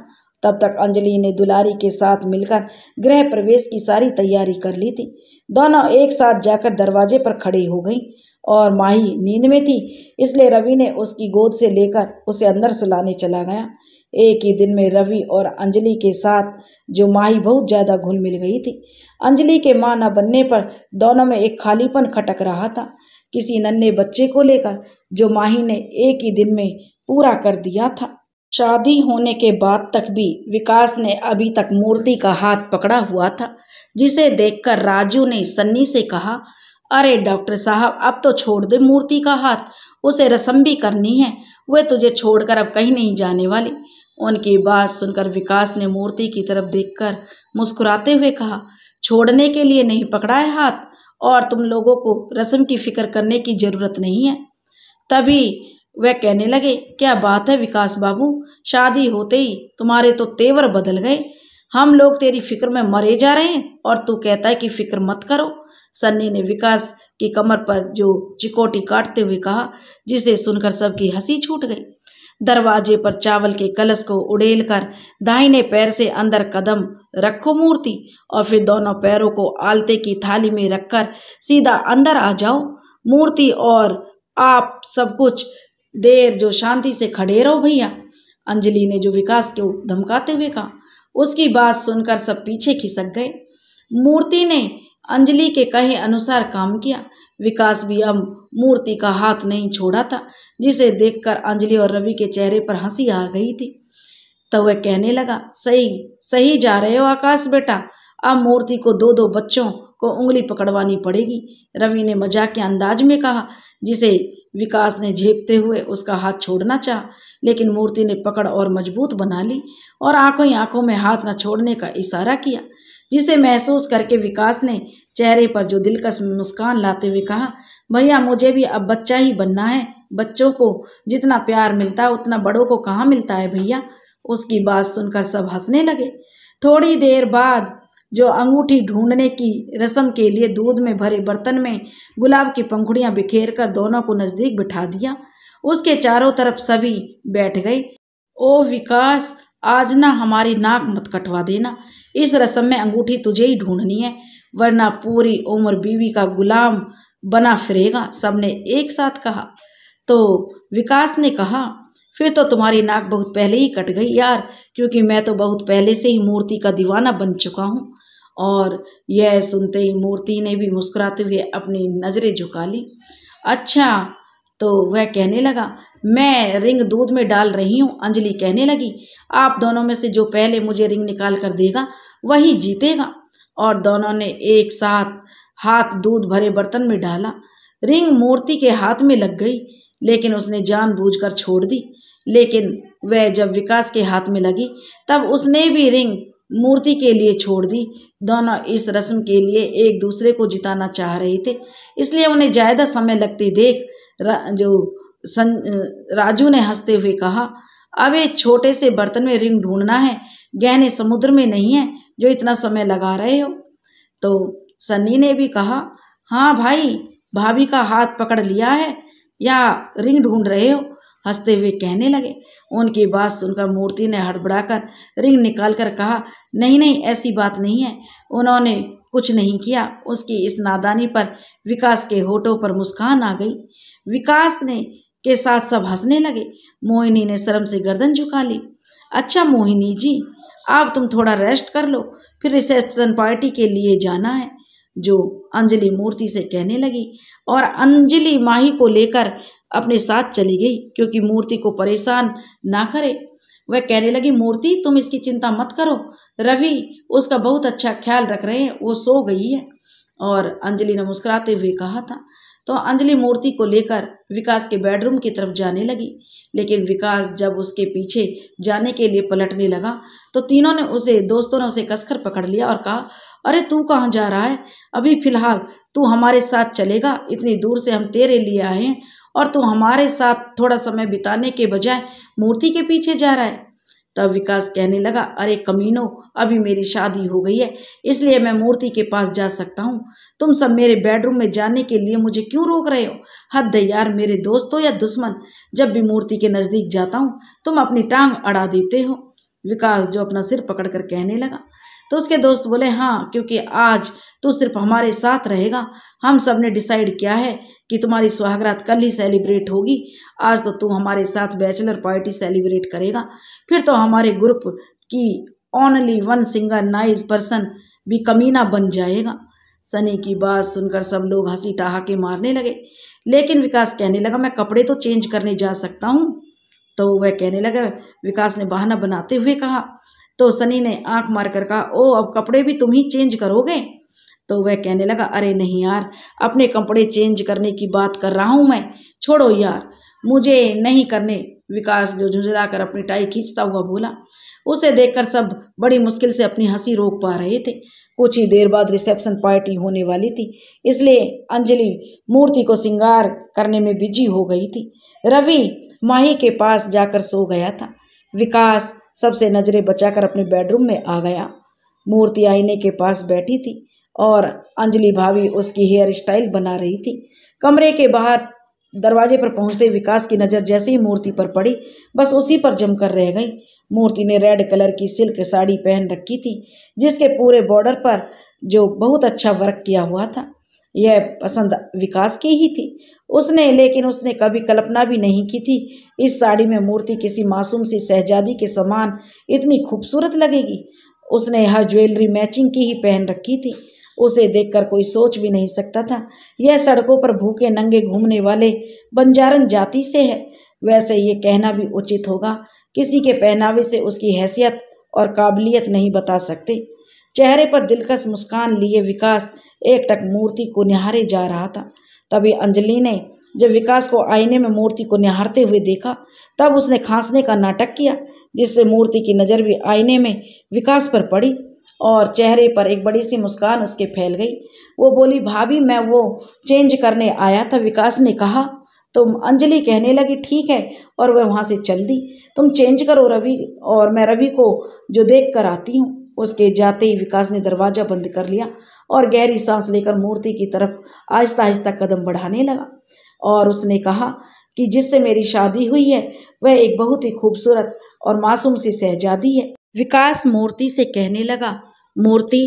[SPEAKER 1] तब तक अंजलि ने दुलारी के साथ मिलकर गृह प्रवेश की सारी तैयारी कर ली थी दोनों एक साथ जाकर दरवाजे पर खड़ी हो गई और माही नींद में थी इसलिए रवि ने उसकी गोद से लेकर उसे अंदर सुलाने चला गया एक ही दिन में रवि और अंजलि के साथ जो माही बहुत ज़्यादा घुल मिल गई थी अंजलि के माँ न बनने पर दोनों में एक खालीपन खटक रहा था किसी नन्हे बच्चे को लेकर जो माही ने एक ही दिन में पूरा कर दिया था शादी होने के बाद तक भी विकास ने अभी तक मूर्ति का हाथ पकड़ा हुआ था जिसे देखकर राजू ने सन्नी से कहा अरे डॉक्टर साहब अब तो छोड़ दे मूर्ति का हाथ उसे रसम भी करनी है वह तुझे छोड़कर अब कहीं नहीं जाने वाली उनकी बात सुनकर विकास ने मूर्ति की तरफ देखकर मुस्कुराते हुए कहा छोड़ने के लिए नहीं पकड़ा है हाथ और तुम लोगों को रस्म की फिक्र करने की ज़रूरत नहीं है तभी वह कहने लगे क्या बात है विकास बाबू शादी होते ही तुम्हारे तो तेवर बदल गए हम लोग तेरी फिक्र में मरे जा रहे हैं और तू कहता है कि फिक्र मत करो सन्नी ने विकास की कमर पर जो चिकोटी काटते हुए कहा जिसे सुनकर सबकी हंसी छूट गई दरवाजे पर चावल के कलश को उड़ेलकर दाहिने पैर से अंदर कदम रखो मूर्ति और फिर दोनों पैरों को आलते की थाली में रखकर सीधा अंदर आ जाओ मूर्ति और आप सब कुछ देर जो शांति से खड़े रहो भैया अंजलि ने जो विकास को धमकाते हुए कहा उसकी बात सुनकर सब पीछे खिसक गए मूर्ति ने अंजलि के कहे अनुसार काम किया विकास भी अब मूर्ति का हाथ नहीं छोड़ा था जिसे देखकर अंजलि और रवि के चेहरे पर हंसी आ गई थी तब तो वह कहने लगा सही सही जा रहे हो आकाश बेटा अब मूर्ति को दो दो बच्चों को उंगली पकड़वानी पड़ेगी रवि ने मजाक के अंदाज में कहा जिसे विकास ने झेपते हुए उसका हाथ छोड़ना चाहा लेकिन मूर्ति ने पकड़ और मजबूत बना ली और आंखों ही आंखों में हाथ न छोड़ने का इशारा किया जिसे महसूस करके विकास ने चेहरे पर जो दिलकश मुस्कान लाते हुए कहा भैया मुझे भी अब बच्चा ही बनना है बच्चों को जितना प्यार मिलता है उतना बड़ों को कहाँ मिलता है भैया उसकी बात सुनकर सब हंसने लगे थोड़ी देर बाद जो अंगूठी ढूंढने की रस्म के लिए दूध में भरे बर्तन में गुलाब की पंखुड़ियाँ बिखेर कर दोनों को नज़दीक बिठा दिया उसके चारों तरफ सभी बैठ गए ओ विकास आज ना हमारी नाक मत कटवा देना इस रस्म में अंगूठी तुझे ही ढूंढनी है वरना पूरी उम्र बीवी का गुलाम बना फिरेगा सबने एक साथ कहा तो विकास ने कहा फिर तो तुम्हारी नाक बहुत पहले ही कट गई यार क्योंकि मैं तो बहुत पहले से ही मूर्ति का दीवाना बन चुका हूँ और यह सुनते ही मूर्ति ने भी मुस्कुराते हुए अपनी नज़रें झुका ली अच्छा तो वह कहने लगा मैं रिंग दूध में डाल रही हूँ अंजलि कहने लगी आप दोनों में से जो पहले मुझे रिंग निकाल कर देगा वही जीतेगा और दोनों ने एक साथ हाथ दूध भरे बर्तन में डाला रिंग मूर्ति के हाथ में लग गई लेकिन उसने जानबूझकर छोड़ दी लेकिन वह जब विकास के हाथ में लगी तब उसने भी रिंग मूर्ति के लिए छोड़ दी दोनों इस रस्म के लिए एक दूसरे को जिताना चाह रहे थे इसलिए उन्हें ज़्यादा समय लगते देख जो सन राजू ने हंसते हुए कहा अब एक छोटे से बर्तन में रिंग ढूंढना है गहने समुद्र में नहीं है जो इतना समय लगा रहे हो तो सन्नी ने भी कहा हाँ भाई भाभी का हाथ पकड़ लिया है या रिंग ढूंढ रहे हो हंसते हुए कहने लगे उनकी बात सुनकर मूर्ति ने हड़बड़ाकर रिंग निकाल कर कहा नहीं नहीं ऐसी बात नहीं है उन्होंने कुछ नहीं किया उसकी इस नादानी पर विकास के होठों पर मुस्कान आ गई विकास ने के साथ सब हंसने लगे मोहिनी ने शर्म से गर्दन झुका ली अच्छा मोहिनी जी आप तुम थोड़ा रेस्ट कर लो फिर रिसेप्शन पार्टी के लिए जाना है जो अंजलि मूर्ति से कहने लगी और अंजलि माही को लेकर अपने साथ चली गई क्योंकि मूर्ति को परेशान ना करे वह कहने लगी मूर्ति तुम इसकी चिंता मत करो रवि उसका बहुत अच्छा ख्याल रख रहे हैं वो सो गई है और अंजलि ने मुस्कुराते हुए कहा था तो अंजलि मूर्ति को लेकर विकास के बेडरूम की तरफ जाने लगी लेकिन विकास जब उसके पीछे जाने के लिए पलटने लगा तो तीनों ने उसे दोस्तों ने उसे कसकर पकड़ लिया और कहा अरे तू कहाँ जा रहा है अभी फिलहाल तू हमारे साथ चलेगा इतनी दूर से हम तेरे लिए आए हैं और तू हमारे साथ थोड़ा समय बिताने के बजाय मूर्ति के पीछे जा रहा है तब तो विकास कहने लगा अरे कमीनो अभी मेरी शादी हो गई है इसलिए मैं मूर्ति के पास जा सकता हूँ तुम सब मेरे बेडरूम में जाने के लिए मुझे क्यों रोक रहे हो हद यार मेरे दोस्तों या दुश्मन जब भी मूर्ति के नज़दीक जाता हूँ तुम अपनी टांग अड़ा देते हो विकास जो अपना सिर पकड़कर कहने लगा तो उसके दोस्त बोले हाँ क्योंकि आज तू सिर्फ हमारे साथ रहेगा हम सब ने डिसाइड किया है कि तुम्हारी सुहागरात कल ही सेलिब्रेट होगी आज तो तू हमारे साथ बैचलर पार्टी सेलिब्रेट करेगा फिर तो हमारे ग्रुप की only one singer nice person भी कमीना बन जाएगा सनी की बात सुनकर सब लोग हंसी ठहाके मारने लगे लेकिन विकास कहने लगा मैं कपड़े तो चेंज करने जा सकता हूँ तो वह कहने लगा विकास ने बहाना बनाते हुए कहा तो सनी ने आंख मारकर कहा ओ अब कपड़े भी तुम ही चेंज करोगे तो वह कहने लगा अरे नहीं यार अपने कपड़े चेंज करने की बात कर रहा हूँ मैं छोड़ो यार मुझे नहीं करने विकास जो झुंझुला कर अपनी टाई खींचता हुआ बोला उसे देखकर सब बड़ी मुश्किल से अपनी हंसी रोक पा रहे थे कुछ ही देर बाद रिसेप्शन पार्टी होने वाली थी इसलिए अंजलि मूर्ति को श्रृंगार करने में बिजी हो गई थी रवि माही के पास जाकर सो गया था विकास सबसे नज़रें बचाकर अपने बेडरूम में आ गया मूर्ति आईने के पास बैठी थी और अंजलि भाभी उसकी हेयर स्टाइल बना रही थी कमरे के बाहर दरवाजे पर पहुंचते विकास की नज़र जैसे ही मूर्ति पर पड़ी बस उसी पर जमकर रह गई मूर्ति ने रेड कलर की सिल्क साड़ी पहन रखी थी जिसके पूरे बॉर्डर पर जो बहुत अच्छा वर्क किया हुआ था यह पसंद विकास की ही थी उसने लेकिन उसने कभी कल्पना भी नहीं की थी इस साड़ी में मूर्ति किसी मासूम सी शहजादी के समान इतनी खूबसूरत लगेगी उसने हर ज्वेलरी मैचिंग की ही पहन रखी थी उसे देखकर कोई सोच भी नहीं सकता था यह सड़कों पर भूखे नंगे घूमने वाले बंजारन जाति से है वैसे ये कहना भी उचित होगा किसी के पहनावे से उसकी हैसियत और काबिलियत नहीं बता सकते चेहरे पर दिलकश मुस्कान लिए विकास एकटक मूर्ति को निहारे जा रहा था तभी अंजलि ने जब विकास को आईने में मूर्ति को निहारते हुए देखा तब उसने खांसने का नाटक किया जिससे मूर्ति की नज़र भी आईने में विकास पर पड़ी और चेहरे पर एक बड़ी सी मुस्कान उसके फैल गई वो बोली भाभी मैं वो चेंज करने आया था विकास ने कहा तो अंजलि कहने लगी ठीक है और वह वहाँ से चल दी तुम चेंज करो रवि और मैं रवि को जो देख कर आती हूँ उसके जाते ही विकास ने दरवाजा बंद कर लिया और गहरी सांस लेकर मूर्ति की तरफ आहिस्ता आहिस्ता कदम बढ़ाने लगा और उसने कहा कि जिससे मेरी शादी हुई है वह एक बहुत ही खूबसूरत और मासूम सी सहजादी है विकास मूर्ति से कहने लगा मूर्ति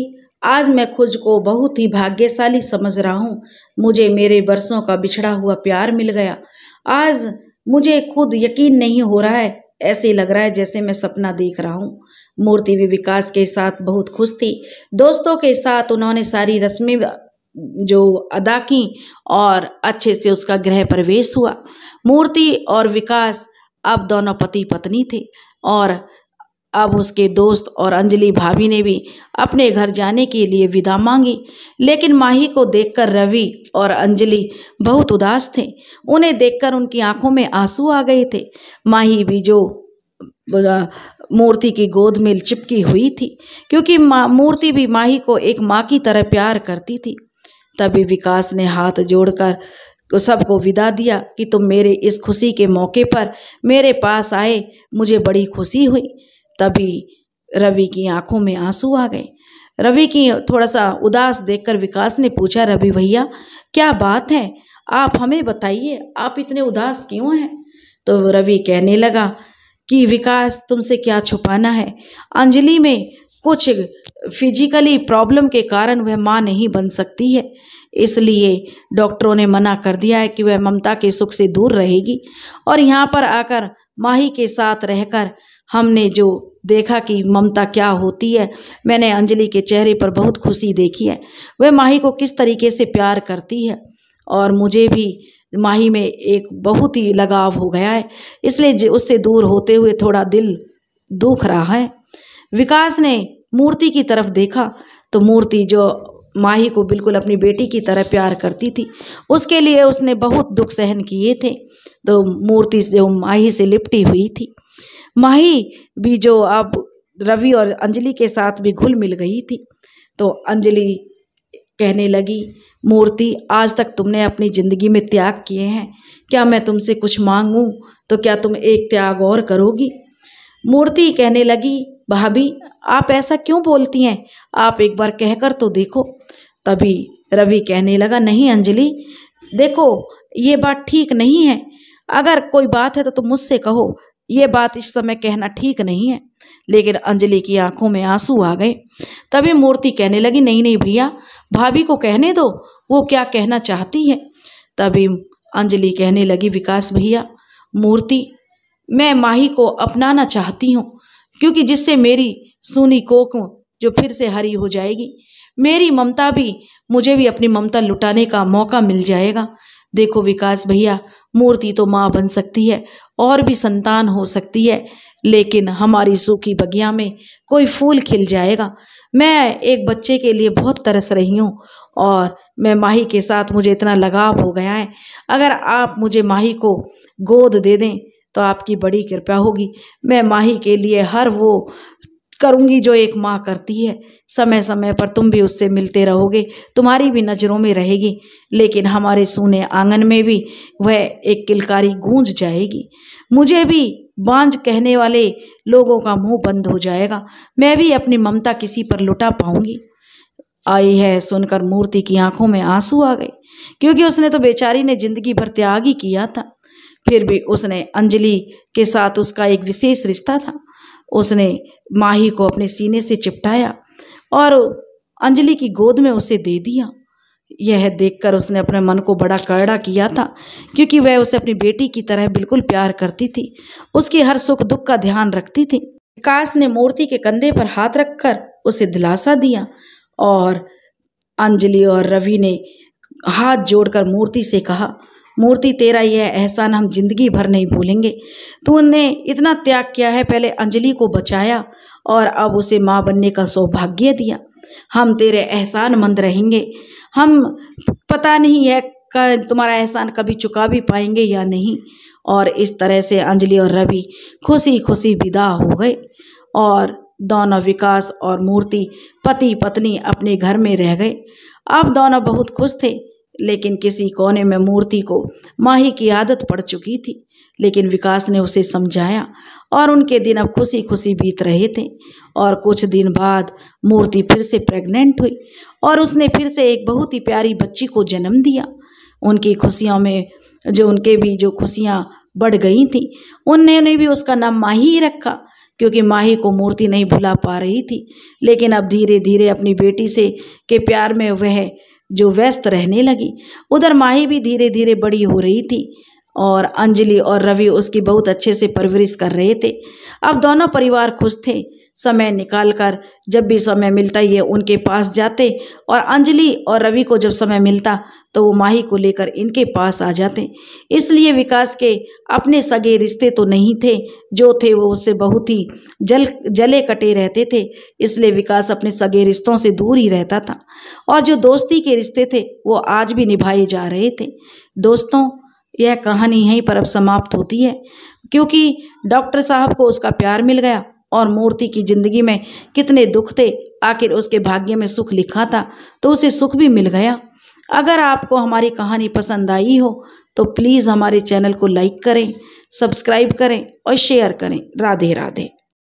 [SPEAKER 1] आज मैं खुद को बहुत ही भाग्यशाली समझ रहा हूँ मुझे मेरे बरसों का बिछड़ा हुआ प्यार मिल गया आज मुझे खुद यकीन नहीं हो रहा है ऐसे लग रहा है जैसे मैं सपना देख रहा हूँ मूर्ति भी विकास के साथ बहुत खुश थी दोस्तों के साथ उन्होंने सारी रस्में जो अदा की और अच्छे से उसका गृह प्रवेश हुआ मूर्ति और विकास अब दोनों पति पत्नी थे और अब उसके दोस्त और अंजलि भाभी ने भी अपने घर जाने के लिए विदा मांगी लेकिन माही को देखकर रवि और अंजलि बहुत उदास थे उन्हें देखकर उनकी आंखों में आंसू आ गए थे माही भी जो मूर्ति की गोद में चिपकी हुई थी क्योंकि माँ मूर्ति भी माही को एक माँ की तरह प्यार करती थी तभी विकास ने हाथ जोड़कर सबको विदा दिया कि तुम मेरे इस खुशी के मौके पर मेरे पास आए मुझे बड़ी खुशी हुई तभी रवि की आंखों में आंसू आ गए रवि की थोड़ा सा उदास देखकर विकास ने पूछा रवि भैया क्या बात है आप हमें बताइए आप इतने उदास क्यों हैं तो रवि कहने लगा कि विकास तुमसे क्या छुपाना है अंजलि में कुछ फिजिकली प्रॉब्लम के कारण वह माँ नहीं बन सकती है इसलिए डॉक्टरों ने मना कर दिया है कि वह ममता के सुख से दूर रहेगी और यहाँ पर आकर माही के साथ रहकर हमने जो देखा कि ममता क्या होती है मैंने अंजलि के चेहरे पर बहुत खुशी देखी है वह माही को किस तरीके से प्यार करती है और मुझे भी माही में एक बहुत ही लगाव हो गया है इसलिए उससे दूर होते हुए थोड़ा दिल दुख रहा है विकास ने मूर्ति की तरफ देखा तो मूर्ति जो माही को बिल्कुल अपनी बेटी की तरह प्यार करती थी उसके लिए उसने बहुत दुख सहन किए थे तो मूर्ति से माही से लिपटी हुई थी माही भी जो अब रवि और अंजलि के साथ भी घुल मिल गई थी तो अंजलि कहने लगी मूर्ति आज तक तुमने अपनी ज़िंदगी में त्याग किए हैं क्या मैं तुमसे कुछ मांगूं तो क्या तुम एक त्याग और करोगी मूर्ति कहने लगी भाभी आप ऐसा क्यों बोलती हैं आप एक बार कहकर तो देखो तभी रवि कहने लगा नहीं अंजलि देखो ये बात ठीक नहीं है अगर कोई बात है तो तुम मुझसे कहो ये बात इस समय कहना ठीक नहीं है लेकिन अंजलि की आंखों में आंसू आ गए तभी मूर्ति कहने लगी नहीं नहीं भैया भाभी को कहने दो वो क्या कहना चाहती है तभी अंजलि कहने लगी विकास भैया मूर्ति मैं माही को अपनाना चाहती हूँ क्योंकि जिससे मेरी सुनी कोक जो फिर से हरी हो जाएगी मेरी ममता भी मुझे भी अपनी ममता लुटाने का मौका मिल जाएगा देखो विकास भैया मूर्ति तो माँ बन सकती है और भी संतान हो सकती है लेकिन हमारी सूखी बगिया में कोई फूल खिल जाएगा मैं एक बच्चे के लिए बहुत तरस रही हूँ और मैं माही के साथ मुझे इतना लगाव हो गया है अगर आप मुझे माही को गोद दे दें तो आपकी बड़ी कृपा होगी मैं माही के लिए हर वो करूँगी जो एक माँ करती है समय समय पर तुम भी उससे मिलते रहोगे तुम्हारी भी नज़रों में रहेगी लेकिन हमारे सोने आंगन में भी वह एक किलकारी गूंज जाएगी मुझे भी बांझ कहने वाले लोगों का मुंह बंद हो जाएगा मैं भी अपनी ममता किसी पर लुटा पाऊंगी आई है सुनकर मूर्ति की आंखों में आंसू आ गए क्योंकि उसने तो बेचारी ने जिंदगी भर त्याग ही किया था फिर भी उसने अंजलि के साथ उसका एक विशेष रिश्ता था उसने माही को अपने सीने से चिपटाया और अंजलि की गोद में उसे दे दिया यह देखकर उसने अपने मन को बड़ा कड़ा किया था क्योंकि वह उसे अपनी बेटी की तरह बिल्कुल प्यार करती थी उसकी हर सुख दुख का ध्यान रखती थी विकास ने मूर्ति के कंधे पर हाथ रखकर उसे दिलासा दिया और अंजलि और रवि ने हाथ जोड़कर मूर्ति से कहा मूर्ति तेरा यह एहसान हम जिंदगी भर नहीं भूलेंगे तूने इतना त्याग किया है पहले अंजलि को बचाया और अब उसे माँ बनने का सौभाग्य दिया हम तेरे एहसान मंद रहेंगे हम पता नहीं है तुम्हारा एहसान कभी चुका भी पाएंगे या नहीं और इस तरह से अंजलि और रवि खुशी खुशी विदा हो गए और दोनों विकास और मूर्ति पति पत्नी अपने घर में रह गए अब दोनों बहुत खुश थे लेकिन किसी कोने में मूर्ति को माही की आदत पड़ चुकी थी लेकिन विकास ने उसे समझाया और उनके दिन अब खुशी खुशी बीत रहे थे और कुछ दिन बाद मूर्ति फिर से प्रेग्नेंट हुई और उसने फिर से एक बहुत ही प्यारी बच्ची को जन्म दिया उनकी खुशियों में जो उनके भी जो खुशियाँ बढ़ गई थी उन्होंने भी उसका नाम माही ही रखा क्योंकि माही को मूर्ति नहीं भुला पा रही थी लेकिन अब धीरे धीरे अपनी बेटी से के प्यार में वह जो व्यस्त रहने लगी उधर माही भी धीरे धीरे बड़ी हो रही थी और अंजलि और रवि उसकी बहुत अच्छे से परवरिश कर रहे थे अब दोनों परिवार खुश थे समय निकालकर जब भी समय मिलता ये उनके पास जाते और अंजलि और रवि को जब समय मिलता तो वो माही को लेकर इनके पास आ जाते इसलिए विकास के अपने सगे रिश्ते तो नहीं थे जो थे वो उससे बहुत ही जल जले कटे रहते थे इसलिए विकास अपने सगे रिश्तों से दूर ही रहता था और जो दोस्ती के रिश्ते थे वो आज भी निभाए जा रहे थे दोस्तों यह कहानी यहीं पर अब समाप्त होती है क्योंकि डॉक्टर साहब को उसका प्यार मिल गया और मूर्ति की जिंदगी में कितने दुख थे आखिर उसके भाग्य में सुख लिखा था तो उसे सुख भी मिल गया अगर आपको हमारी कहानी पसंद आई हो तो प्लीज़ हमारे चैनल को लाइक करें सब्सक्राइब करें और शेयर करें राधे राधे